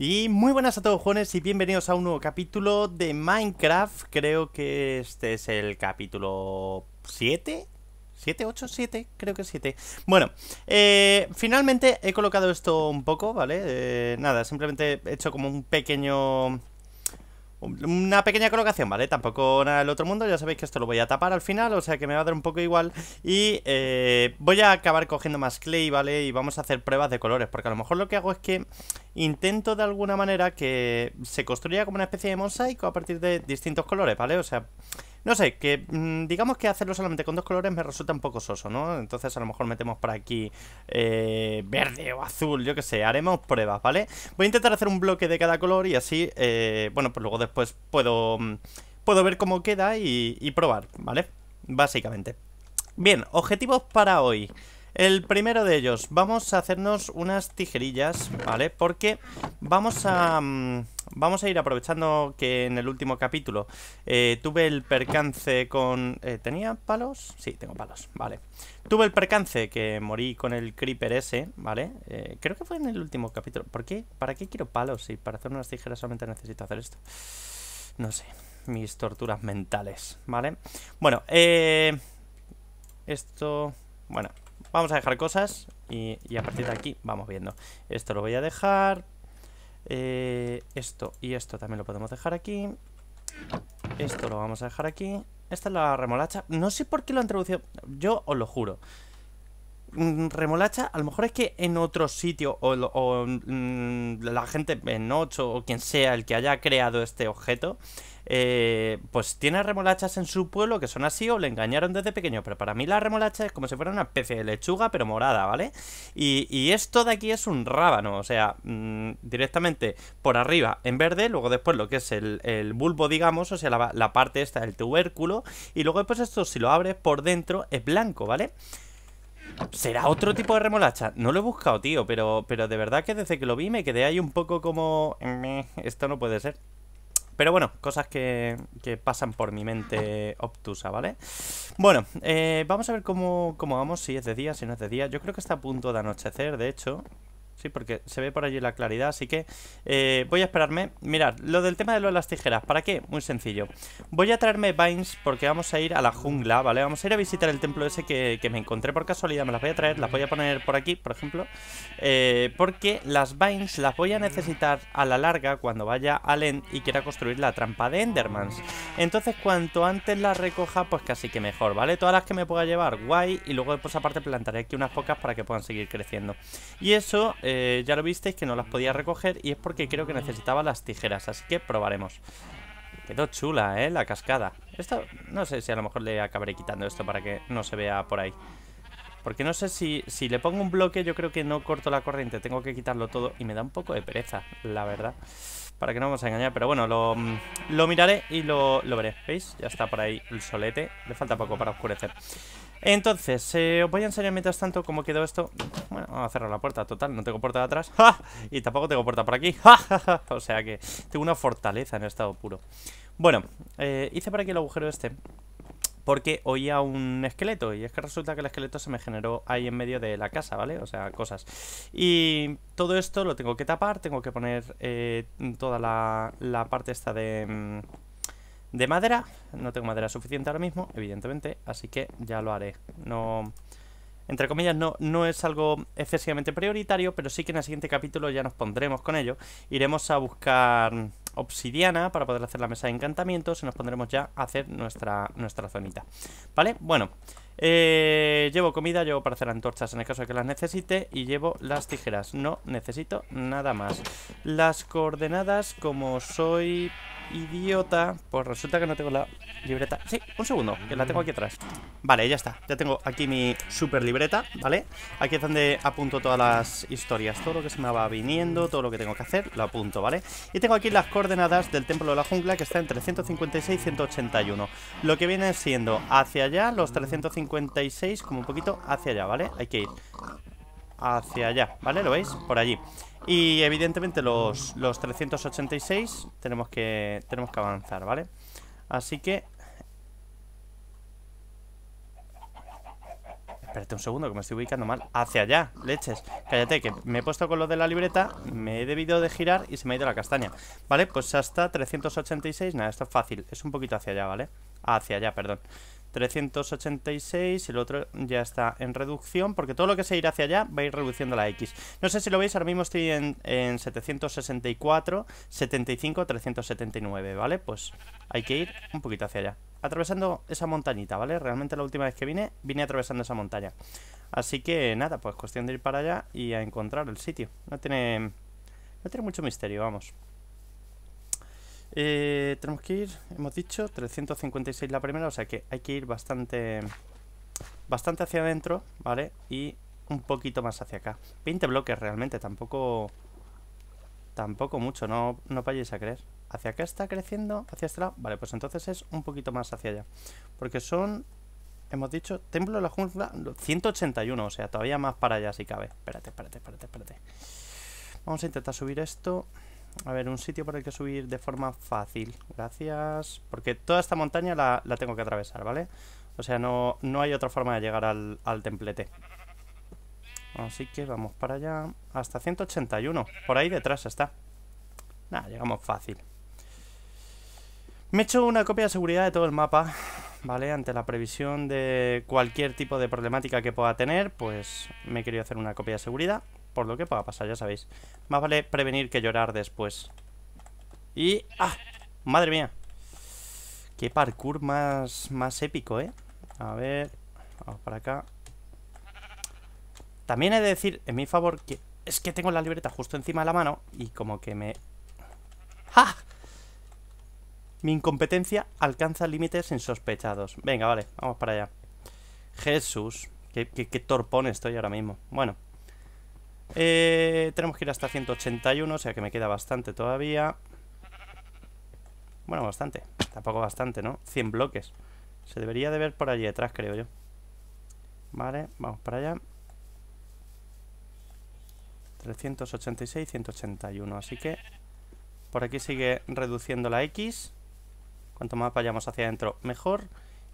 Y muy buenas a todos jóvenes y bienvenidos a un nuevo capítulo de Minecraft. Creo que este es el capítulo 7. 7, 8, 7, creo que 7 Bueno, eh, finalmente he colocado esto un poco, ¿vale? Eh, nada, simplemente he hecho como un pequeño una pequeña colocación, ¿vale? Tampoco nada del otro mundo, ya sabéis que esto lo voy a tapar al final, o sea que me va a dar un poco igual Y eh, voy a acabar cogiendo más clay, ¿vale? Y vamos a hacer pruebas de colores, porque a lo mejor lo que hago es que intento de alguna manera que se construya como una especie de mosaico a partir de distintos colores, ¿vale? O sea... No sé, que mm, digamos que hacerlo solamente con dos colores me resulta un poco soso, ¿no? Entonces a lo mejor metemos por aquí eh, verde o azul, yo qué sé, haremos pruebas, ¿vale? Voy a intentar hacer un bloque de cada color y así, eh, bueno, pues luego después puedo, mm, puedo ver cómo queda y, y probar, ¿vale? Básicamente. Bien, objetivos para hoy. El primero de ellos, vamos a hacernos unas tijerillas, ¿vale? Porque vamos a... Mm, vamos a ir aprovechando que en el último capítulo eh, tuve el percance con... Eh, ¿Tenía palos? Sí, tengo palos, vale. Tuve el percance que morí con el creeper ese, ¿vale? Eh, creo que fue en el último capítulo. ¿Por qué? ¿Para qué quiero palos? Si para hacer unas tijeras solamente necesito hacer esto. No sé, mis torturas mentales, ¿vale? Bueno, eh... Esto... Bueno, Vamos a dejar cosas y, a partir de aquí vamos viendo. Esto lo voy a dejar. Eh, esto y esto también lo podemos dejar aquí. Esto lo vamos a dejar aquí. Esta es la remolacha. No sé por qué lo han traducido. Yo os lo juro remolacha, a lo mejor es que en otro sitio o, mm, la gente en 8 o quien sea el que haya creado este objeto, eh, pues tiene remolachas en su pueblo que son así o le engañaron desde pequeño. Pero para mí la remolacha es como si fuera una especie de lechuga, pero morada, ¿vale? Y, esto de aquí es un rábano, o sea, mm, directamente por arriba en verde, luego después lo que es el, bulbo, digamos, o sea, la, parte esta del tubérculo, y luego después esto si lo abres por dentro es blanco, ¿vale? vale ¿Será otro tipo de remolacha? No lo he buscado, tío, pero, pero de verdad que desde que lo vi me quedé ahí un poco como... Esto no puede ser. Pero bueno, cosas que, que pasan por mi mente obtusa, ¿vale? Bueno, eh, vamos a ver cómo, cómo vamos, si es de día, si no es de día. Yo creo que está a punto de anochecer, de hecho. Sí, porque se ve por allí la claridad, así que eh, voy a esperarme. Mirad, lo del tema de, las tijeras, ¿para qué? Muy sencillo. Voy a traerme vines porque vamos a ir a la jungla, ¿vale? Vamos a ir a visitar el templo ese que, me encontré por casualidad, me las voy a traer, las voy a poner por aquí, por ejemplo. Eh, porque las vines las voy a necesitar a la larga cuando vaya al End y quiera construir la trampa de Endermans. Entonces, cuanto antes las recoja, pues casi que mejor, ¿vale? Todas las que me pueda llevar, guay, y luego después pues, aparte plantaré aquí unas pocas para que puedan seguir creciendo. Y eso... Eh, ya lo visteis que no las podía recoger y es porque creo que necesitaba las tijeras, así que probaremos. Quedó chula, ¿eh? La cascada. Esto, no sé si a lo mejor le acabaré quitando esto para que no se vea por ahí. Porque no sé si, si le pongo un bloque, yo creo que no corto la corriente. Tengo que quitarlo todo y me da un poco de pereza, la verdad. Para que no vamos a engañar, pero bueno, mm, lo, miraré y lo, lo veré. ¿Veis? Ya está por ahí el solete. Le falta poco para oscurecer. Entonces, eh, os voy a enseñar mientras tanto cómo quedó esto Bueno, vamos a cerrar la puerta, total, no tengo puerta de atrás ¡Ja! Y tampoco tengo puerta por aquí ¡Ja, O sea que tengo una fortaleza en estado puro Bueno, eh, hice por aquí el agujero este porque oía un esqueleto y es que resulta que el esqueleto se me generó ahí en medio de la casa, ¿vale? O sea, cosas. Y todo esto lo tengo que tapar, tengo que poner eh, toda la, parte esta de... Mm, de madera. No tengo madera suficiente ahora mismo, evidentemente, así que ya lo haré. No, entre comillas, no, no es algo excesivamente prioritario, pero sí que en el siguiente capítulo ya nos pondremos con ello. Iremos a buscar obsidiana para poder hacer la mesa de encantamientos y nos pondremos ya a hacer nuestra, nuestra zonita. ¿Vale? Bueno, eh, llevo comida, llevo para hacer antorchas en el caso de que las necesite y llevo las tijeras. No necesito nada más. Las coordenadas, como soy idiota. Pues resulta que no tengo la libreta. Sí, un segundo, que la tengo aquí atrás. Vale, ya está. Ya tengo aquí mi super libreta, ¿vale? Aquí es donde apunto todas las historias. Todo lo que se me va viniendo, todo lo que tengo que hacer, lo apunto, ¿vale? Y tengo aquí las coordenadas del Templo de la Jungla, que está entre 156 y 181. Lo que viene siendo hacia allá, los 356, como un poquito hacia allá, ¿vale? Hay que ir hacia allá, ¿vale? ¿Lo veis? Por allí. Y evidentemente los, los 386 tenemos que, tenemos que avanzar, ¿vale? Así que... Espérate un segundo, que me estoy ubicando mal. Hacia allá, leches. Cállate, que me he puesto con lo de la libreta, me he debido de girar y se me ha ido la castaña. Vale, pues hasta 386, nada, esto es fácil. Es un poquito hacia allá, ¿vale? Hacia allá, perdón. 386, el otro ya está en reducción, porque todo lo que se irá hacia allá va a ir reduciendo la X. No sé si lo veis, ahora mismo estoy en, en 764, 75, 379, ¿vale? Pues hay que ir un poquito hacia allá. Atravesando esa montañita, ¿vale? Realmente la última vez que vine, vine atravesando esa montaña. Así que nada, pues cuestión de ir para allá y a encontrar el sitio. No tiene, no tiene mucho misterio, vamos. Eh, tenemos que ir, hemos dicho, 356 la primera, o sea que hay que ir bastante, bastante hacia adentro, ¿vale? Y un poquito más hacia acá. 20 bloques realmente, tampoco... Tampoco mucho, no, no vayáis a creer. ¿Hacia acá está creciendo? ¿Hacia este Vale, pues entonces es un poquito más hacia allá. Porque son, hemos dicho, Templo de la Jungla 181, o sea, todavía más para allá si cabe. Espérate, espérate, espérate, espérate. Vamos a intentar subir esto. A ver, un sitio por el que subir de forma fácil. Gracias. Porque toda esta montaña la, tengo que atravesar, ¿vale? O sea, no, no hay otra forma de llegar al, al templete. Así que vamos para allá. Hasta 181. Por ahí detrás está. Nada, llegamos fácil. Me he hecho una copia de seguridad de todo el mapa, ¿vale? Ante la previsión de cualquier tipo de problemática que pueda tener, pues me he querido hacer una copia de seguridad por lo que pueda pasar, ya sabéis. Más vale prevenir que llorar después. Y... ¡Ah! ¡Madre mía! Qué parkour más, más épico, ¿eh? A ver... Vamos para acá. También he de decir, en mi favor, que es que tengo la libreta justo encima de la mano y como que me... ¡Ja! Mi incompetencia alcanza límites insospechados. Venga, vale, vamos para allá. Jesús, qué torpón estoy ahora mismo. Bueno. Eh, tenemos que ir hasta 181, o sea que me queda bastante todavía. Bueno, bastante. Tampoco bastante, ¿no? 100 bloques. Se debería de ver por allí detrás, creo yo. Vale, vamos para allá. 386, 181. Así que por aquí sigue reduciendo la X. Cuanto más vayamos hacia adentro, mejor.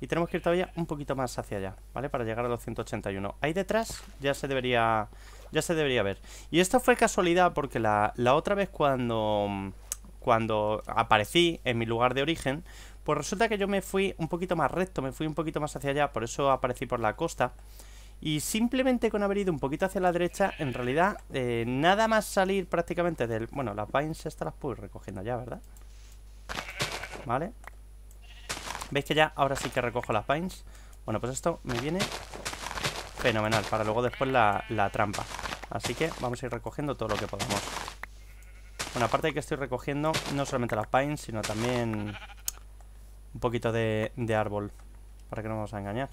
Y tenemos que ir todavía un poquito más hacia allá, ¿vale? Para llegar a los 181. Ahí detrás ya se debería ya se debería ver. Y esto fue casualidad porque la, otra vez cuando, cuando aparecí en mi lugar de origen, pues resulta que yo me fui un poquito más recto, me fui un poquito más hacia allá, por eso aparecí por la costa. Y simplemente con haber ido un poquito hacia la derecha, en realidad, eh, nada más salir prácticamente del... Bueno, las vines estas las puedo ir recogiendo ya, ¿verdad? Vale. ¿Veis que ya ahora sí que recojo las vines? Bueno, pues esto me viene fenomenal para luego después la trampa. Así que vamos a ir recogiendo todo lo que podamos. Bueno, aparte de que estoy recogiendo no solamente las pines, sino también un poquito de, árbol. Para que no vamos a engañar.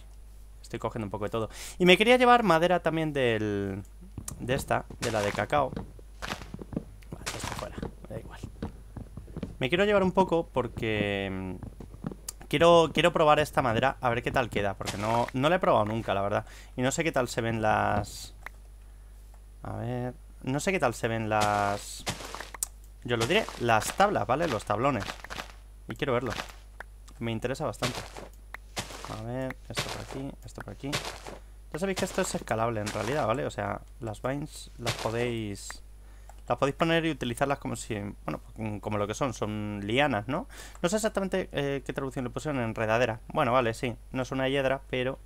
Estoy cogiendo un poco de todo. Y me quería llevar madera también del... De esta, de la de cacao. Vale, está fuera, da igual. Me quiero llevar un poco porque... Mm, quiero, quiero probar esta madera, a ver qué tal queda, porque no, no la he probado nunca, la verdad. Y no sé qué tal se ven las a ver... No sé qué tal se ven las... Yo lo diré, las tablas, ¿vale? Los tablones Y quiero verlo Me interesa bastante A ver, esto por aquí, esto por aquí Ya sabéis que esto es escalable en realidad, ¿vale? O sea, las vines las podéis... Las podéis poner y utilizarlas como si... Bueno, como lo que son, son lianas, ¿no? No sé exactamente eh, qué traducción le pusieron, enredadera Bueno, vale, sí, no es una hiedra, pero...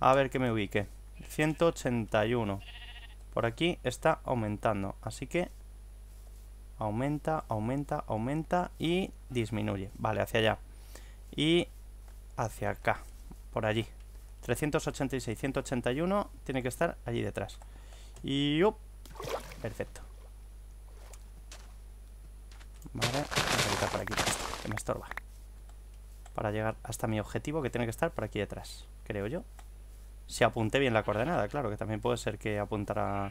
A ver que me ubique 181 por aquí está aumentando. Así que aumenta, aumenta, aumenta y disminuye. Vale, hacia allá. Y hacia acá, por allí. 386, 181 tiene que estar allí detrás. Y up, uh, perfecto. Vale, voy a quitar por aquí, que me estorba. Para llegar hasta mi objetivo, que tiene que estar por aquí detrás, creo yo. Si apunté bien la coordenada, claro, que también puede ser que apuntara,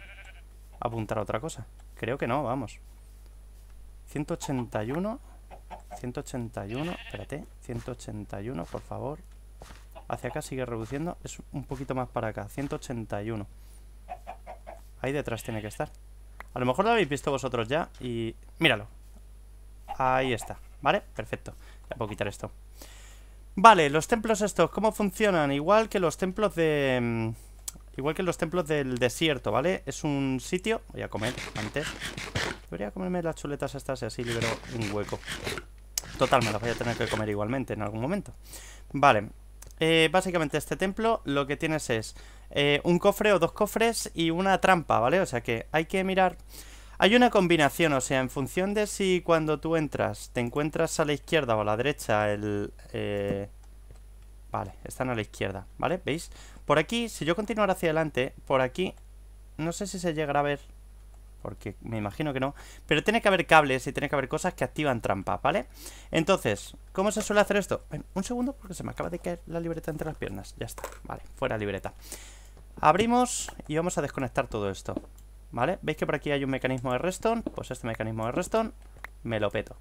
a otra cosa. Creo que no, vamos. 181. 181, espérate. 181, por favor. Hacia acá sigue reduciendo. Es un poquito más para acá. 181. Ahí detrás tiene que estar. A lo mejor lo habéis visto vosotros ya y... Míralo. Ahí está. ¿Vale? Perfecto. Ya puedo quitar esto. Vale, los templos estos, ¿cómo funcionan? Igual que los templos de... Mm, igual que los templos del desierto, ¿vale? Es un sitio... Voy a comer antes. Debería comerme las chuletas estas y así libero un hueco. Total, me las voy a tener que comer igualmente en algún momento. Vale. Eh, básicamente este templo lo que tienes es eh, un cofre o dos cofres y una trampa, ¿vale? O sea que hay que mirar hay una combinación, o sea, en función de si cuando tú entras te encuentras a la izquierda o a la derecha el... Eh, vale, están a la izquierda, ¿vale? ¿Veis? Por aquí, si yo continuara hacia adelante, por aquí... No sé si se llegará a ver, porque me imagino que no. Pero tiene que haber cables y tiene que haber cosas que activan trampa, ¿vale? Entonces, ¿cómo se suele hacer esto? Un segundo, porque se me acaba de caer la libreta entre las piernas. Ya está, vale, fuera libreta. Abrimos y vamos a desconectar todo esto. ¿Vale? ¿Veis que por aquí hay un mecanismo de redstone? Pues este mecanismo de redstone me lo peto.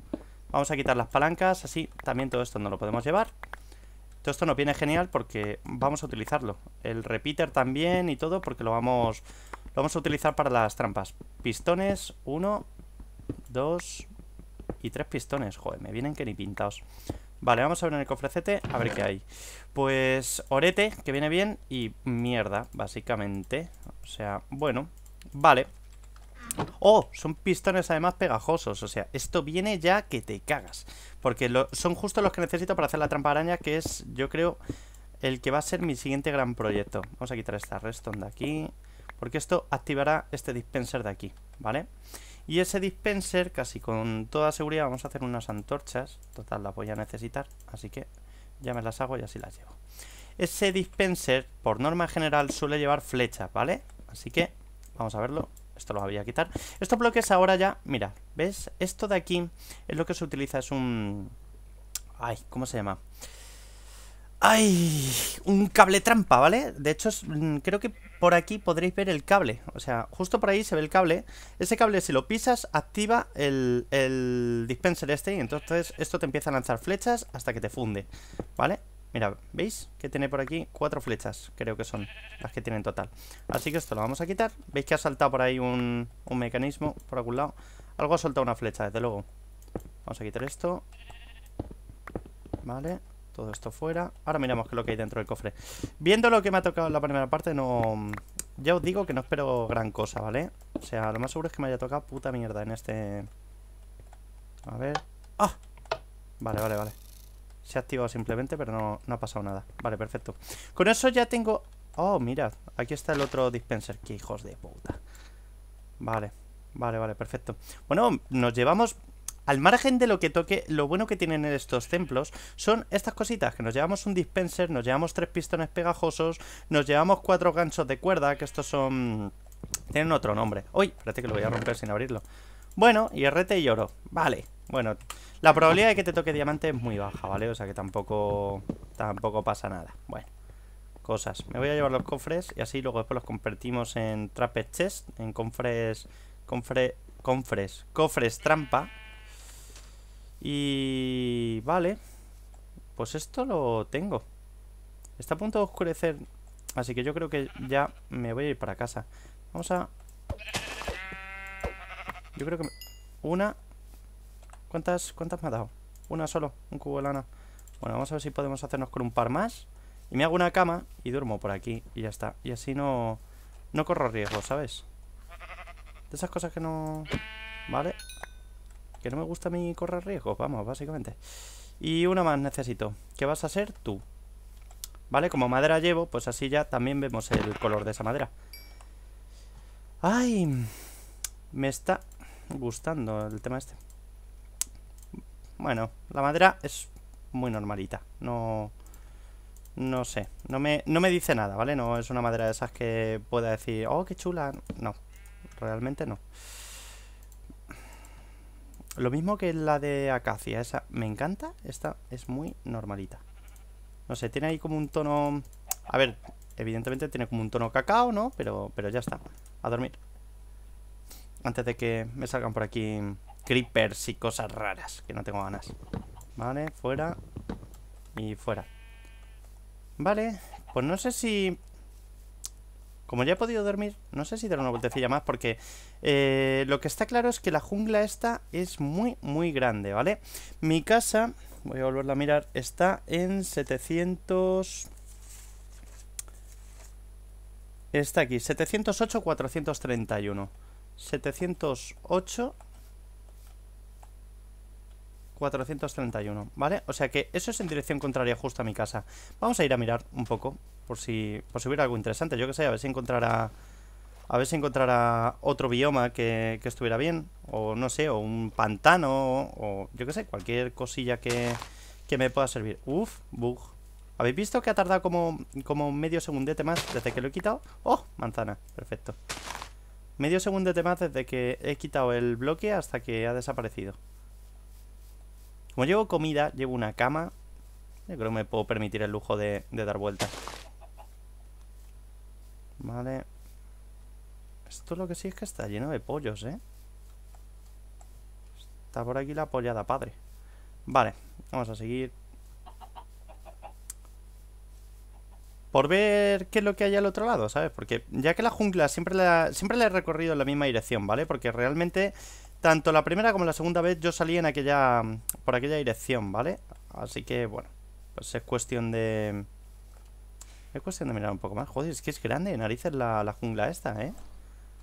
Vamos a quitar las palancas, así también todo esto no lo podemos llevar. Todo esto nos viene genial porque vamos a utilizarlo. El repeater también y todo porque lo vamos, lo vamos a utilizar para las trampas. Pistones, uno, dos y tres pistones. Joder, me vienen que ni pintados. Vale, vamos a abrir el cofrecete a ver qué hay. Pues orete, que viene bien, y mierda, básicamente. O sea, bueno, Vale Oh, son pistones además pegajosos O sea, esto viene ya que te cagas Porque lo, son justo los que necesito para hacer la trampa araña Que es, yo creo, el que va a ser mi siguiente gran proyecto Vamos a quitar esta redstone de aquí Porque esto activará este dispenser de aquí, ¿vale? Y ese dispenser, casi con toda seguridad Vamos a hacer unas antorchas Total, las voy a necesitar Así que ya me las hago y así las llevo Ese dispenser, por norma general, suele llevar flechas, ¿vale? Así que Vamos a verlo. Esto lo voy a quitar. Estos bloques ahora ya... Mira, ¿ves? Esto de aquí es lo que se utiliza. Es un... Ay, ¿cómo se llama? ¡Ay! Un cable trampa, ¿vale? De hecho, mm, creo que por aquí podréis ver el cable. O sea, justo por ahí se ve el cable. Ese cable, si lo pisas, activa el, dispenser este. Y entonces esto te empieza a lanzar flechas hasta que te funde. ¿Vale? Mira, ¿veis que tiene por aquí cuatro flechas? Creo que son las que tiene en total. Así que esto lo vamos a quitar. ¿Veis que ha saltado por ahí un, un mecanismo por algún lado? Algo ha soltado una flecha, desde luego. Vamos a quitar esto. Vale, todo esto fuera. Ahora miramos qué es lo que hay dentro del cofre. Viendo lo que me ha tocado en la primera parte, no... Ya os digo que no espero gran cosa, ¿vale? O sea, lo más seguro es que me haya tocado puta mierda en este... A ver... ¡Ah! Vale, vale, vale. Se ha activado simplemente, pero no, ha pasado nada Vale, perfecto Con eso ya tengo... Oh, mirad, aquí está el otro dispenser Qué hijos de puta Vale, vale, vale, perfecto Bueno, nos llevamos... Al margen de lo que toque, lo bueno que tienen estos templos son estas cositas, que nos llevamos un dispenser, nos llevamos tres pistones pegajosos, nos llevamos cuatro ganchos de cuerda, que estos son... Tienen otro nombre. Uy, espérate que lo voy a romper sin abrirlo. Bueno, y RT oro. Vale. Bueno, la probabilidad de que te toque diamante es muy baja, ¿vale? O sea que tampoco, tampoco pasa nada. Bueno, cosas. Me voy a llevar los cofres y así luego después los convertimos en trapez chest, en cofres... Cofres, confres, cofres trampa. Y... Vale. Pues esto lo tengo. Está a punto de oscurecer, así que yo creo que ya me voy a ir para casa. Vamos a yo creo que... Una... ¿Cuántas, ¿Cuántas me ha dado? Una solo, un cubo de lana Bueno, vamos a ver si podemos hacernos con un par más Y me hago una cama y duermo por aquí Y ya está, y así no... No corro riesgo, ¿sabes? De esas cosas que no... Vale Que no me gusta a mí correr riesgos, vamos, básicamente Y una más necesito ¿Qué vas a ser tú? ¿Vale? Como madera llevo, pues así ya también vemos el color de esa madera Ay... Me está gustando el tema este. Bueno, la madera es muy normalita. No... No sé. No me, no me dice nada, ¿vale? No es una madera de esas que pueda decir, oh, qué chula. No, realmente no. Lo mismo que la de acacia. Esa me encanta. Esta es muy normalita. No sé, tiene ahí como un tono... A ver, evidentemente tiene como un tono cacao, ¿no? Pero, pero ya está. A dormir. Antes de que me salgan por aquí creepers y cosas raras que no tengo ganas. Vale, fuera y fuera. Vale, pues no sé si... Como ya he podido dormir, no sé si dar una vueltecilla más porque eh, lo que está claro es que la jungla esta es muy, muy grande, ¿vale? Mi casa, voy a volverla a mirar, está en 700... Está aquí, 708, 431. 708 431, ¿vale? O sea que eso es en dirección contraria justo a mi casa Vamos a ir a mirar un poco Por si, por si hubiera algo interesante, yo que sé A ver si encontrará a ver si encontrara otro bioma que, que estuviera bien O no sé, o un pantano O yo que sé, cualquier cosilla que, que me pueda servir Uf, bug ¿Habéis visto que ha tardado como, como medio segundete más desde que lo he quitado? ¡Oh! Manzana, perfecto Medio segundo de más desde que he quitado el bloque hasta que ha desaparecido. Como llevo comida, llevo una cama. Yo creo que me puedo permitir el lujo de, dar vueltas. Vale. Esto lo que sí es que está lleno de pollos, ¿eh? Está por aquí la pollada, padre. Vale, vamos a seguir por ver qué es lo que hay al otro lado, ¿sabes? Porque ya que la jungla siempre la, siempre he recorrido en la misma dirección, ¿vale? Porque realmente, tanto la primera como la segunda vez yo salí en aquella, por aquella dirección, ¿vale? Así que, bueno, pues es cuestión de... Es cuestión de mirar un poco más. Joder, es que es grande, narices la, la jungla esta, ¿eh?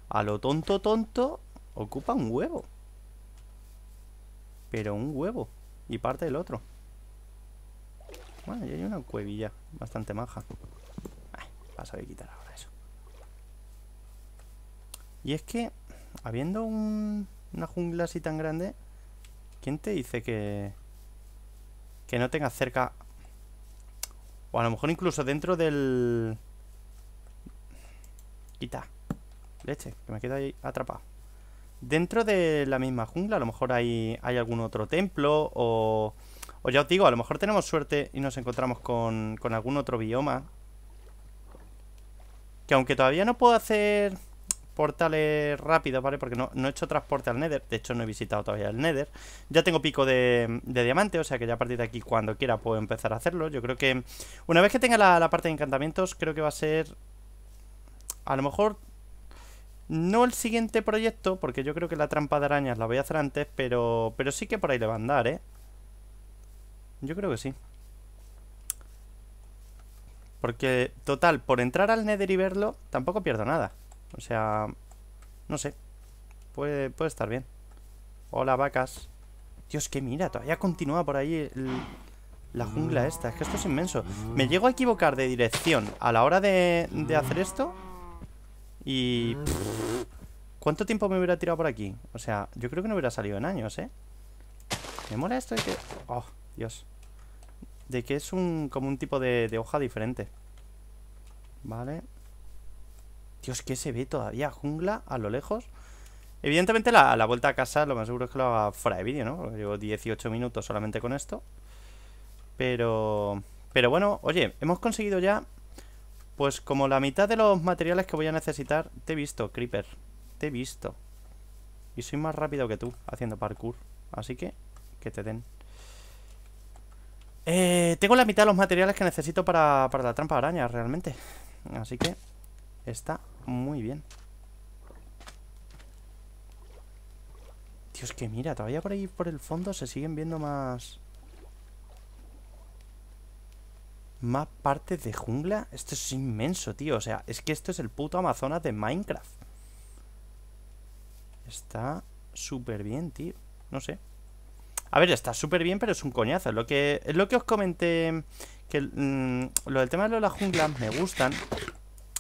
A lo tonto tonto ocupa un huevo. Pero un huevo. Y parte del otro. Bueno, y hay una cuevilla bastante maja quitar ahora eso. Y es que, habiendo una jungla así tan grande, ¿quién te dice que, que no tenga cerca... O a lo mejor incluso dentro del... Quita. Leche, que me queda ahí atrapado. Dentro de la misma jungla, a lo mejor hay, hay algún otro templo o... O ya os digo, a lo mejor tenemos suerte y nos encontramos con, con algún otro bioma que aunque todavía no puedo hacer portales rápidos, ¿vale? Porque no, he hecho transporte al Nether, de hecho no he visitado todavía el Nether. Ya tengo pico de, diamante, o sea que ya a partir de aquí cuando quiera puedo empezar a hacerlo. Yo creo que una vez que tenga la, parte de encantamientos, creo que va a ser... A lo mejor no el siguiente proyecto, porque yo creo que la trampa de arañas la voy a hacer antes, pero, pero sí que por ahí le va a andar, ¿eh? Yo creo que sí. Porque, total, por entrar al Nether y verlo, tampoco pierdo nada. O sea, no sé. Puede, estar bien. Hola, vacas. Dios, que mira, todavía continúa por ahí la jungla esta. Es que esto es inmenso. Me llego a equivocar de dirección a la hora de, hacer esto. Y... ¿Cuánto tiempo me hubiera tirado por aquí? O sea, yo creo que no hubiera salido en años, ¿eh? Me mola esto y que... Oh, Dios de que es un como un tipo de, hoja diferente. Vale. Dios, que se ve todavía jungla a lo lejos. Evidentemente la, la, vuelta a casa lo más seguro es que lo haga fuera de vídeo, ¿no? Llevo 18 minutos solamente con esto. Pero... Pero bueno, oye, hemos conseguido ya... Pues como la mitad de los materiales que voy a necesitar... Te he visto, Creeper. Te he visto. Y soy más rápido que tú haciendo parkour. Así que, que te den. Eh, tengo la mitad de los materiales que necesito para, la trampa araña, realmente. Así que está muy bien. Dios, que mira, todavía por ahí por el fondo se siguen viendo más... Más partes de jungla. Esto es inmenso, tío. O sea, es que esto es el puto Amazonas de Minecraft. Está súper bien, tío. No sé. A ver, está súper bien, pero es un coñazo. lo que, lo que os comenté. Que mm, lo del tema de las junglas me gustan.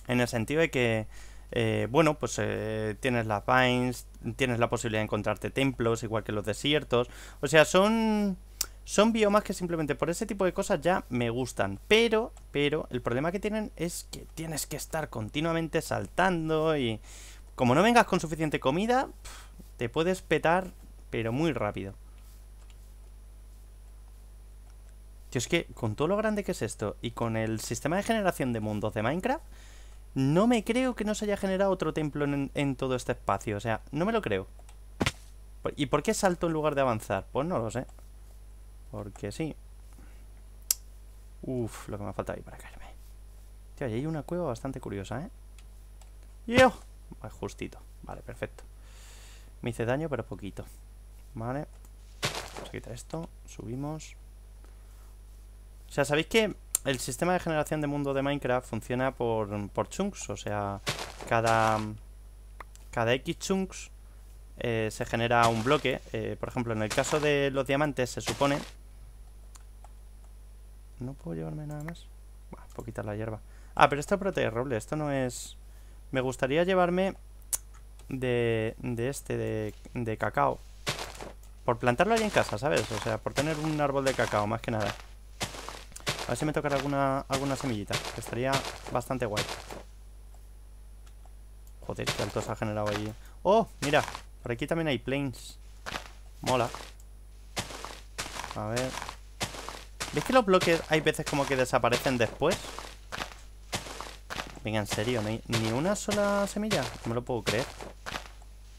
En el sentido de que. Eh, bueno, pues eh, tienes las vines, tienes la posibilidad de encontrarte templos, igual que los desiertos. O sea, son. Son biomas que simplemente por ese tipo de cosas ya me gustan. Pero, pero, el problema que tienen es que tienes que estar continuamente saltando y. Como no vengas con suficiente comida, te puedes petar, pero muy rápido. Tío, es que con todo lo grande que es esto y con el sistema de generación de mundos de Minecraft, no me creo que no se haya generado otro templo en, todo este espacio. O sea, no me lo creo. ¿Y por qué salto en lugar de avanzar? Pues no lo sé. Porque sí. Uf, lo que me falta ahí para caerme. Tío, ahí hay una cueva bastante curiosa, ¿eh? ¡Yo! justito. Vale, perfecto. Me hice daño, pero poquito. Vale. Vamos a quitar esto. Subimos. O sea, ¿sabéis que el sistema de generación de mundo de Minecraft funciona por, por chunks? O sea, cada, cada X chunks eh, se genera un bloque. Eh, por ejemplo, en el caso de los diamantes se supone... No puedo llevarme nada más. puedo quitar la hierba. Ah, pero esto es roble, esto no es... Me gustaría llevarme de, de este, de, de cacao. Por plantarlo ahí en casa, ¿sabes? O sea, por tener un árbol de cacao, más que nada. A ver si me tocará alguna, alguna semillita. Que estaría bastante guay. Joder, qué se ha generado ahí. ¡Oh! Mira, por aquí también hay planes. Mola. A ver. ¿Ves que los bloques hay veces como que desaparecen después? Venga, en serio, ni una sola semilla? No me lo puedo creer.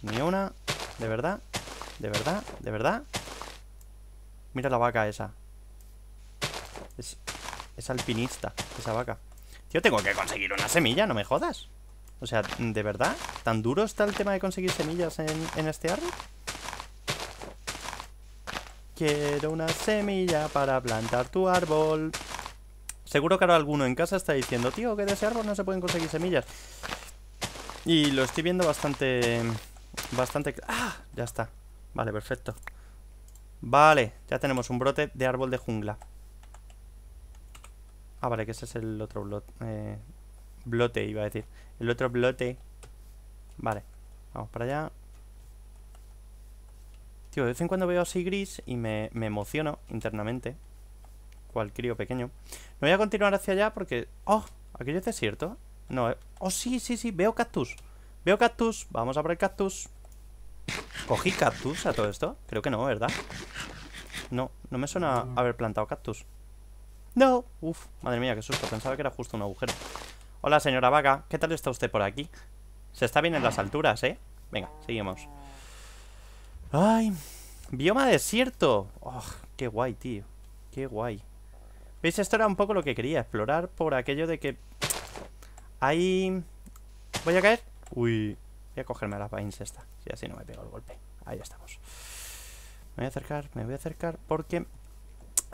Ni una. De verdad. De verdad. De verdad. Mira la vaca esa. Es es alpinista, esa vaca. Tío, tengo que conseguir una semilla, no me jodas. O sea, ¿de verdad? ¿Tan duro está el tema de conseguir semillas en, en este árbol? Quiero una semilla para plantar tu árbol. Seguro que ahora alguno en casa está diciendo, tío, que de ese árbol no se pueden conseguir semillas. Y lo estoy viendo bastante... Bastante... ¡Ah! Ya está. Vale, perfecto. Vale, ya tenemos un brote de árbol de jungla. Ah, vale, que ese es el otro blote eh, blote, iba a decir. El otro blote. Vale, vamos para allá. Tío, de vez en cuando veo así gris y me, emociono internamente. Cual crío pequeño. No voy a continuar hacia allá porque... ¡Oh! ¿Aquello es desierto? No, eh... ¡Oh, sí, sí, sí! Veo cactus. Veo cactus. Vamos a por el cactus. ¿Cogí cactus a todo esto? Creo que no, ¿verdad? No, no me suena haber plantado cactus. No. Uf, madre mía, qué susto. Pensaba que era justo un agujero. Hola, señora vaca. ¿Qué tal está usted por aquí? Se está bien en las alturas, ¿eh? Venga, seguimos. Ay, bioma desierto. Oh, qué guay, tío. Qué guay. ¿Veis? Esto era un poco lo que quería explorar por aquello de que... Ahí... ¿Voy a caer? Uy, voy a cogerme la esta. Si así no me pego el golpe. Ahí estamos. Me voy a acercar, me voy a acercar porque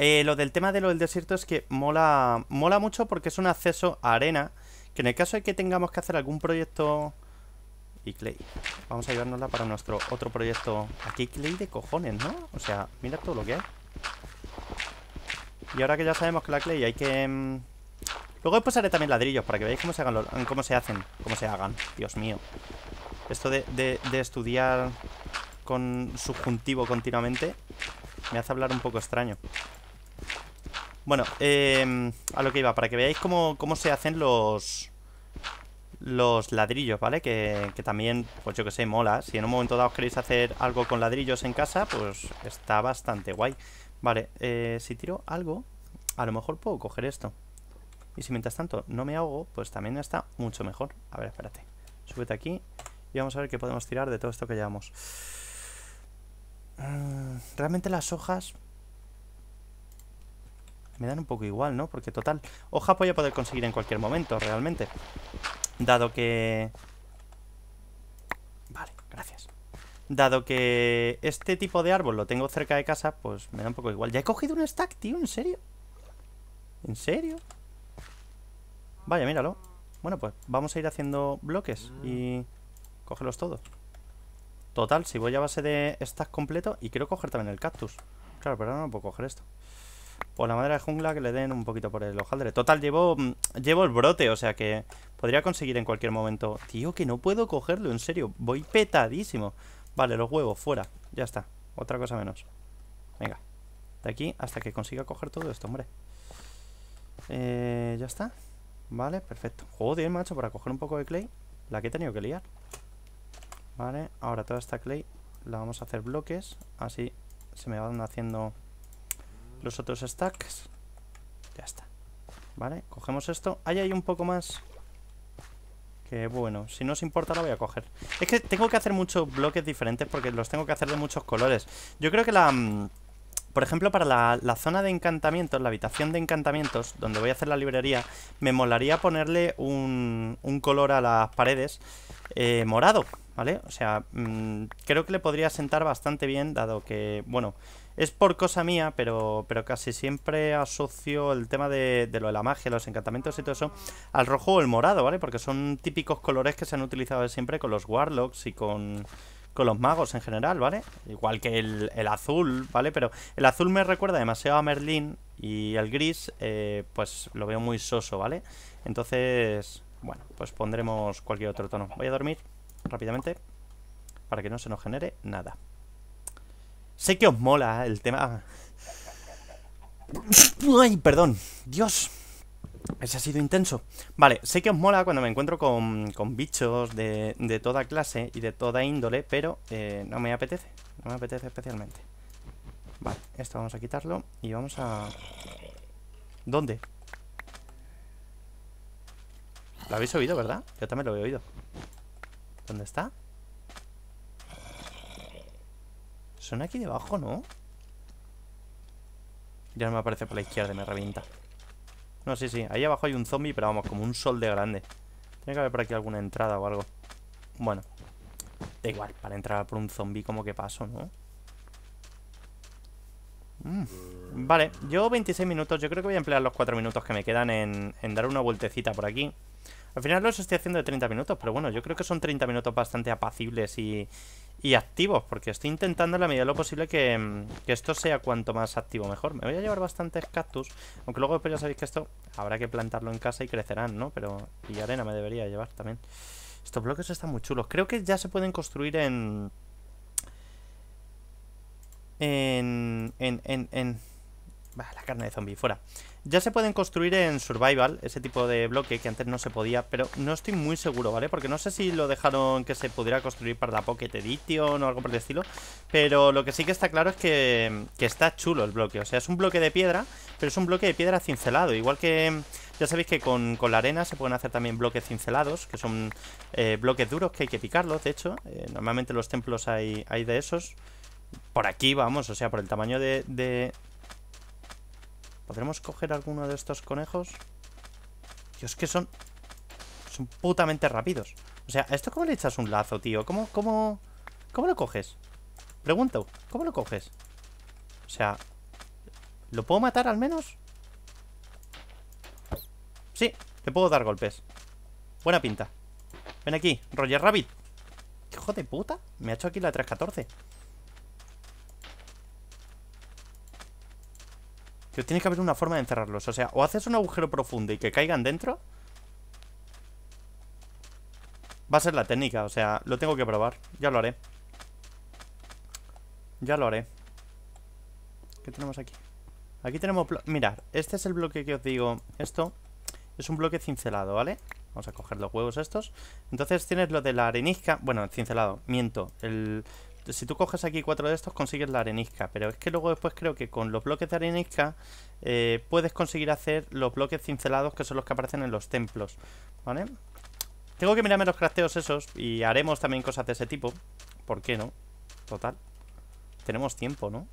eh, lo del tema de lo del desierto es que mola, mola mucho porque es un acceso a arena. Que en el caso de que tengamos que hacer algún proyecto... Y Clay. Vamos a llevárnosla para nuestro otro proyecto. Aquí Clay de cojones, ¿no? O sea, mira todo lo que hay. Y ahora que ya sabemos que la Clay hay que... Mm, luego después haré también ladrillos para que veáis cómo se, hagan hacen. Cómo se hagan. Dios mío. Esto de estudiar con subjuntivo continuamente me hace hablar un poco extraño. Bueno, em, a lo que iba, para que veáis cómo, se hacen los los ladrillos, ¿vale? Que, también, pues yo que sé, mola. Si en un momento dado queréis hacer algo con ladrillos en casa, pues está bastante guay. Vale, eh, si tiro algo, a lo mejor puedo coger esto. Y si mientras tanto no me ahogo, pues también está mucho mejor. A ver, espérate. Súbete aquí y vamos a ver qué podemos tirar de todo esto que llevamos. Mm, realmente las hojas me dan un poco igual, ¿no? Porque total, hoja voy a poder conseguir en cualquier momento, realmente. Dado que... Vale, gracias. Dado que este tipo de árbol lo tengo cerca de casa, pues me da un poco igual. Ya he cogido un stack, tío, ¿en serio? ¿En serio? Vaya, míralo. Bueno, pues vamos a ir haciendo bloques y cogerlos todos. Total, si voy a base de stack completo y quiero coger también el cactus. Claro, pero ahora no puedo coger esto. Por la madera de jungla que le den un poquito por el hojaldre. Total, llevo, mm, llevo el brote, o sea que podría conseguir en cualquier momento. Tío, que no puedo cogerlo, en serio. Voy petadísimo. Vale, los huevos, fuera. Ya está. Otra cosa menos. Venga. De aquí hasta que consiga coger todo esto, hombre. Eh, ya está. Vale, perfecto. Joder, macho, para coger un poco de clay. La que he tenido que liar. Vale, ahora toda esta clay la vamos a hacer bloques. Así se me van haciendo los otros stacks. Ya está. Vale, cogemos esto. Ahí hay un poco más. Que bueno, si no os importa lo voy a coger. Es que tengo que hacer muchos bloques diferentes porque los tengo que hacer de muchos colores. Yo creo que la... Mm, por ejemplo, para la, zona de encantamientos, la habitación de encantamientos, donde voy a hacer la librería, me molaría ponerle un, un color a las paredes eh, morado, ¿vale? O sea, mm, creo que le podría sentar bastante bien, dado que, bueno, es por cosa mía, pero, pero casi siempre asocio el tema de, lo de la magia, los encantamientos y todo eso al rojo o el morado, ¿vale? Porque son típicos colores que se han utilizado siempre con los warlocks y con, con los magos en general, ¿vale? Igual que el, azul, ¿vale? Pero el azul me recuerda demasiado a Merlín y el gris, eh, pues lo veo muy soso, ¿vale? Entonces, bueno, pues pondremos cualquier otro tono. Voy a dormir rápidamente para que no se nos genere nada. Sé que os mola el tema. Ay, perdón. Dios. Ese ha sido intenso. Vale, sé que os mola cuando me encuentro con, bichos de, toda clase y de toda índole, pero eh, no me apetece. No me apetece especialmente. Vale, esto vamos a quitarlo y vamos a... ¿Dónde? ¿Lo habéis oído, verdad? Yo también lo he oído. ¿Dónde está? Son aquí debajo, ¿no? Ya no me aparece por la izquierda me revienta No, sí, sí, ahí abajo hay un zombie Pero vamos, como un sol de grande Tiene que haber por aquí alguna entrada o algo Bueno, da igual Para entrar por un zombie como que paso, ¿no? Mm. Vale, yo 26 minutos Yo creo que voy a emplear los 4 minutos que me quedan En, en dar una vueltecita por aquí al final los estoy haciendo de 30 minutos, pero bueno, yo creo que son 30 minutos bastante apacibles y, y activos, porque estoy intentando en la medida de lo posible que, mm, esto sea cuanto más activo mejor. Me voy a llevar bastantes cactus, aunque luego después pues ya sabéis que esto habrá que plantarlo en casa y crecerán, ¿no? Pero y arena me debería llevar también. Estos bloques están muy chulos. Creo que ya se pueden construir en... En... En... En... la carne de zombie, fuera. Ya se pueden construir en Survival ese tipo de bloque que antes no se podía, pero no estoy muy seguro, ¿vale? Porque no sé si lo dejaron que se pudiera construir para la Pocket Edition o algo por el estilo, pero lo que sí que está claro es que, está chulo el bloque. O sea, es un bloque de piedra, pero es un bloque de piedra cincelado, igual que... Ya sabéis que con, la arena se pueden hacer también bloques cincelados, que son eh, bloques duros que hay que picarlos, de hecho. Eh, normalmente los templos hay, hay de esos. Por aquí, vamos, o sea, por el tamaño de, ¿Podremos coger alguno de estos conejos? Dios, que son... Son putamente rápidos. O sea, ¿a esto cómo le echas un lazo, tío? ¿Cómo, cómo, cómo lo coges? Pregunto, ¿cómo lo coges? O sea, ¿lo puedo matar al menos? Sí, le puedo dar golpes. Buena pinta. Ven aquí, Roger Rabbit. Hijo de puta, me ha hecho aquí la 314. tiene que haber una forma de encerrarlos. O sea, o haces un agujero profundo y que caigan dentro. Va a ser la técnica, o sea, lo tengo que probar. Ya lo haré. Ya lo haré. ¿Qué tenemos aquí? Aquí tenemos... Mirad, este es el bloque que os digo. Esto es un bloque cincelado, ¿vale? Vamos a coger los huevos estos. Entonces tienes lo de la arenisca... Bueno, cincelado, miento. El, si tú coges aquí cuatro de estos, consigues la arenisca. Pero es que luego después creo que con los bloques de arenisca eh, puedes conseguir hacer los bloques cincelados que son los que aparecen en los templos. ¿Vale? Tengo que mirarme los crafteos esos y haremos también cosas de ese tipo. ¿Por qué no? Total. Tenemos tiempo, ¿no?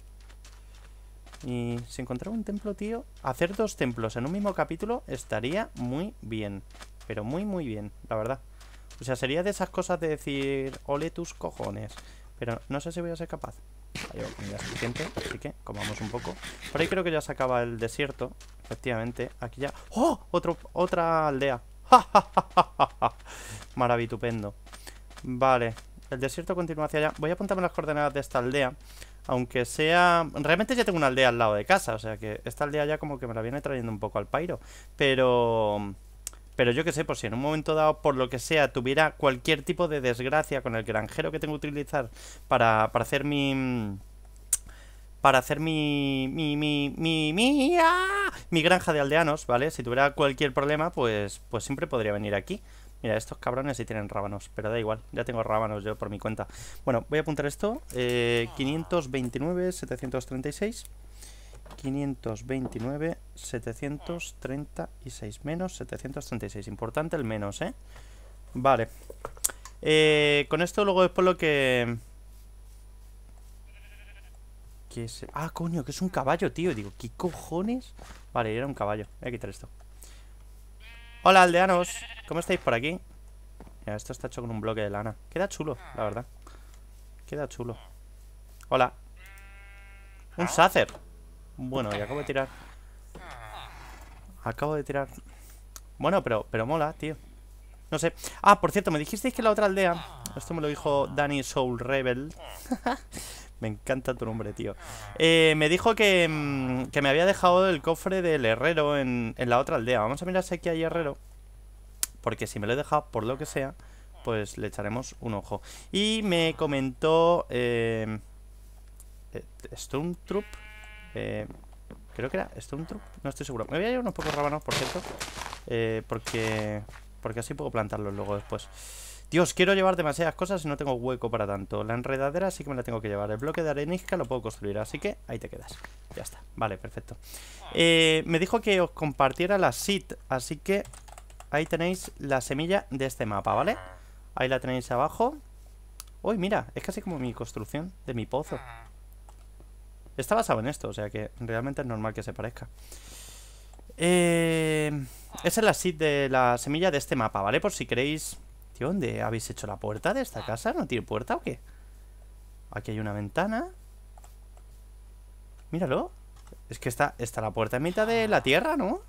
Y si encontrar un templo, tío... Hacer dos templos en un mismo capítulo estaría muy bien. Pero muy, muy bien, la verdad. O sea, sería de esas cosas de decir... Ole tus cojones. Pero no sé si voy a ser capaz. Ahí comida suficiente, así que comamos un poco. Por ahí creo que ya se acaba el desierto. Efectivamente, aquí ya... ¡Oh! Otro, otra aldea. Maravitupendo. Vale, el desierto continúa hacia allá. Voy a apuntarme las coordenadas de esta aldea. Aunque sea... Realmente ya tengo una aldea al lado de casa, o sea que esta aldea ya como que me la viene trayendo un poco al pairo. Pero... Pero yo que sé, por pues si en un momento dado, por lo que sea, tuviera cualquier tipo de desgracia con el granjero que tengo que utilizar para, para hacer mi... Para hacer mi... Mi... Mi... Mi... Mi, ah, mi granja de aldeanos, ¿vale? Si tuviera cualquier problema, pues, pues siempre podría venir aquí. Mira, estos cabrones sí tienen rábanos, pero da igual, ya tengo rábanos yo por mi cuenta. Bueno, voy a apuntar esto. Eh, 529, 736. 529, 736, menos 736. Importante el menos, ¿eh? Vale. Eh, con esto luego después lo que... ¿Qué es? Ah, coño, que es un caballo, tío. Digo, ¿qué cojones? Vale, era un caballo. Voy a quitar esto. Hola, aldeanos. ¿Cómo estáis por aquí? Mira, esto está hecho con un bloque de lana. Queda chulo, la verdad. Queda chulo. Hola. Un sacer. Bueno, y acabo de tirar. Acabo de tirar. Bueno, pero, pero mola, tío. No sé. Ah, por cierto, me dijisteis que la otra aldea. Esto me lo dijo Danny Soul Rebel. me encanta tu nombre, tío. Eh, me dijo que, mm, que, me había dejado el cofre del herrero en, la otra aldea. Vamos a mirar si aquí hay herrero. Porque si me lo he dejado por lo que sea, pues le echaremos un ojo. Y me comentó. Eh, eh Stormtroop. Eh, creo que era esto un truco, no estoy seguro. Me voy a llevar unos pocos rábanos, por cierto. Eh, porque, porque así puedo plantarlos luego después. Dios, quiero llevar demasiadas cosas y no tengo hueco para tanto. La enredadera sí que me la tengo que llevar. El bloque de arenisca lo puedo construir, así que ahí te quedas. Ya está, vale, perfecto. Eh, me dijo que os compartiera la seed, así que ahí tenéis la semilla de este mapa, ¿vale? Ahí la tenéis abajo. Uy, mira, es casi como mi construcción de mi pozo. Está basado en esto, o sea que realmente es normal que se parezca. Eh, esa es la seed de la semilla de este mapa, ¿vale? Por si queréis... Tío, ¿dónde habéis hecho la puerta de esta casa? ¿No tiene puerta o qué? Aquí hay una ventana. Míralo. Es que está, está la puerta en mitad de la tierra, ¿no?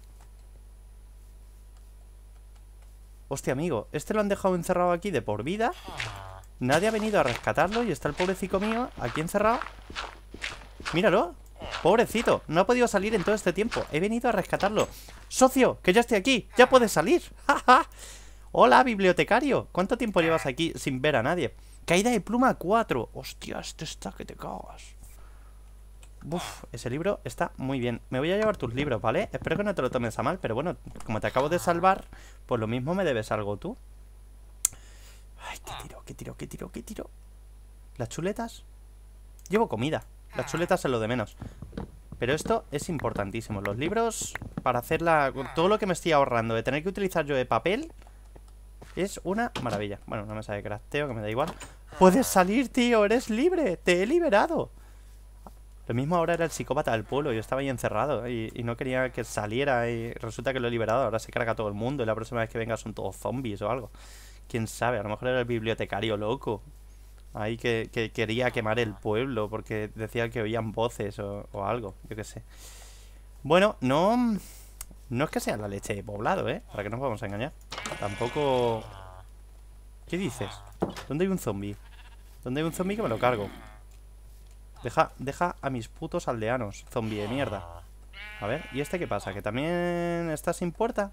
Hostia, amigo, este lo han dejado encerrado aquí de por vida Nadie ha venido a rescatarlo Y está el pobrecito mío aquí encerrado Míralo. Pobrecito, no ha podido salir en todo este tiempo. He venido a rescatarlo. Socio, que ya esté aquí. Ya puedes salir. Hola, bibliotecario. ¿Cuánto tiempo llevas aquí sin ver a nadie? Caída de pluma 4. Hostia, este está que te cagas. ese libro está muy bien. Me voy a llevar tus libros, ¿vale? Espero que no te lo tomes a mal, pero bueno, como te acabo de salvar, pues lo mismo me debes algo tú. Ay, qué tiro, qué tiro, qué tiro, qué tiro. ¿Las chuletas? Llevo comida. Las chuletas es lo de menos. Pero esto es importantísimo. Los libros, para hacerla Todo lo que me estoy ahorrando de tener que utilizar yo de papel, es una maravilla. Bueno, una mesa de crafteo, que me da igual. ¡Puedes ah. salir, tío! ¡Eres libre! ¡Te he liberado! Lo mismo ahora era el psicópata del pueblo. Yo estaba ahí encerrado y, y, no quería que saliera. Y resulta que lo he liberado. Ahora se carga todo el mundo. Y la próxima vez que venga son todos zombies o algo. Quién sabe, a lo mejor era el bibliotecario loco ahí que, quería quemar el pueblo porque decía que oían voces o, algo, yo qué sé. Bueno, no... No es que sea la leche de poblado, ¿eh? Para que nos vamos a engañar. Tampoco... ¿Qué dices? ¿Dónde hay un zombi? ¿Dónde hay un zombi que me lo cargo? Deja, deja a mis putos aldeanos, zombie de mierda. A ver, ¿y este qué pasa? ¿Que también está sin puerta?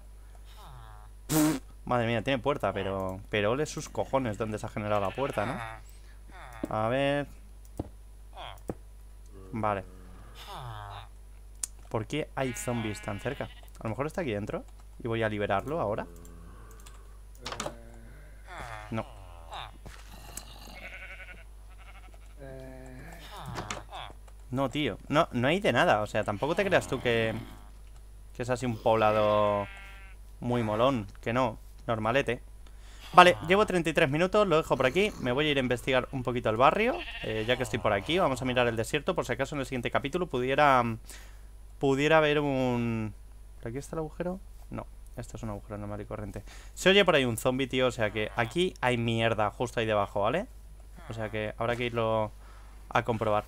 madre mía, tiene puerta, pero... Pero ole sus cojones donde se ha generado la puerta, ¿no? A ver. Vale. ¿Por qué hay zombies tan cerca? A lo mejor está aquí dentro y voy a liberarlo ahora. No. No, tío. No, no hay de nada. O sea, tampoco te creas tú que... Que es así un poblado muy molón. Que no. Normalete. Vale, llevo 33 minutos, lo dejo por aquí Me voy a ir a investigar un poquito el barrio eh, Ya que estoy por aquí, vamos a mirar el desierto Por si acaso en el siguiente capítulo pudiera mm, Pudiera haber un... ¿Por aquí está el agujero? No, esto es un agujero normal y corriente Se oye por ahí un zombie, tío, o sea que Aquí hay mierda, justo ahí debajo, ¿vale? O sea que habrá que irlo a comprobar.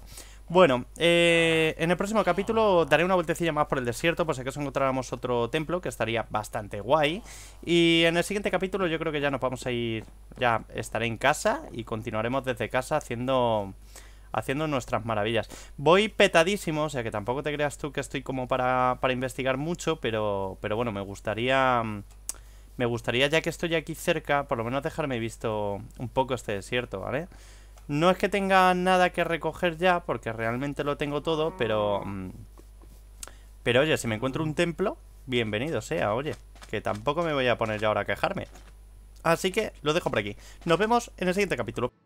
Bueno, eh, en el próximo capítulo daré una vueltecilla más por el desierto, por si acaso encontráramos otro templo, que estaría bastante guay. Y en el siguiente capítulo yo creo que ya nos vamos a ir, ya estaré en casa y continuaremos desde casa haciendo haciendo nuestras maravillas. Voy petadísimo, o sea que tampoco te creas tú que estoy como para, para investigar mucho, pero, pero bueno, me gustaría... Me gustaría, ya que estoy aquí cerca, por lo menos dejarme visto un poco este desierto, ¿vale? No es que tenga nada que recoger ya, porque realmente lo tengo todo, pero... Mm, pero oye, si me encuentro un templo, bienvenido sea, oye. Que tampoco me voy a poner ya ahora a quejarme. Así que lo dejo por aquí. Nos vemos en el siguiente capítulo.